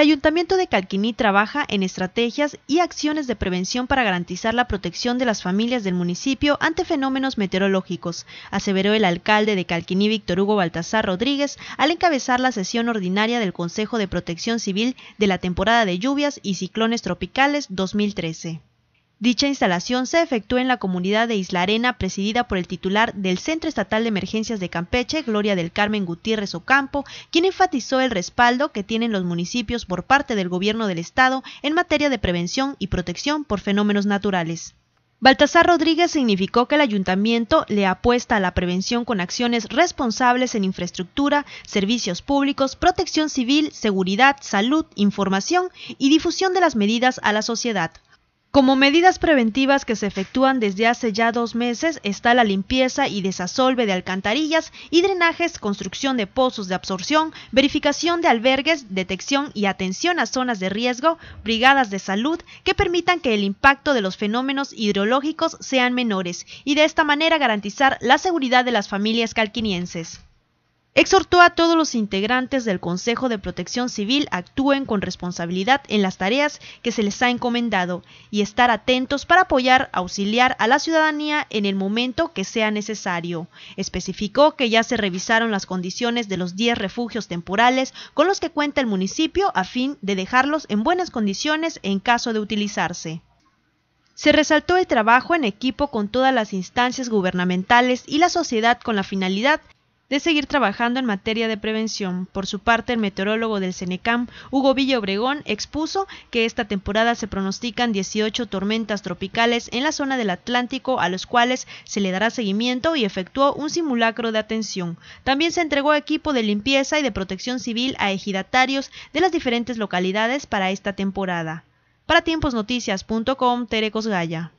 El Ayuntamiento de Calquiní trabaja en estrategias y acciones de prevención para garantizar la protección de las familias del municipio ante fenómenos meteorológicos, aseveró el alcalde de Calquiní Víctor Hugo Baltasar Rodríguez al encabezar la sesión ordinaria del Consejo de Protección Civil de la temporada de lluvias y ciclones tropicales 2013. Dicha instalación se efectuó en la comunidad de Isla Arena, presidida por el titular del Centro Estatal de Emergencias de Campeche, Gloria del Carmen Gutiérrez Ocampo, quien enfatizó el respaldo que tienen los municipios por parte del gobierno del Estado en materia de prevención y protección por fenómenos naturales. Baltasar Rodríguez significó que el ayuntamiento le apuesta a la prevención con acciones responsables en infraestructura, servicios públicos, protección civil, seguridad, salud, información y difusión de las medidas a la sociedad. Como medidas preventivas que se efectúan desde hace ya dos meses está la limpieza y desasolve de alcantarillas y drenajes, construcción de pozos de absorción, verificación de albergues, detección y atención a zonas de riesgo, brigadas de salud que permitan que el impacto de los fenómenos hidrológicos sean menores y de esta manera garantizar la seguridad de las familias calquinienses. Exhortó a todos los integrantes del Consejo de Protección Civil actúen con responsabilidad en las tareas que se les ha encomendado y estar atentos para apoyar, auxiliar a la ciudadanía en el momento que sea necesario. Especificó que ya se revisaron las condiciones de los 10 refugios temporales con los que cuenta el municipio a fin de dejarlos en buenas condiciones en caso de utilizarse. Se resaltó el trabajo en equipo con todas las instancias gubernamentales y la sociedad con la finalidad de seguir trabajando en materia de prevención. Por su parte, el meteorólogo del CENECAM, Hugo Villa Obregón, expuso que esta temporada se pronostican 18 tormentas tropicales en la zona del Atlántico, a los cuales se le dará seguimiento y efectuó un simulacro de atención. También se entregó equipo de limpieza y de protección civil a ejidatarios de las diferentes localidades para esta temporada. Para tiemposnoticias.com, Tere Gaya.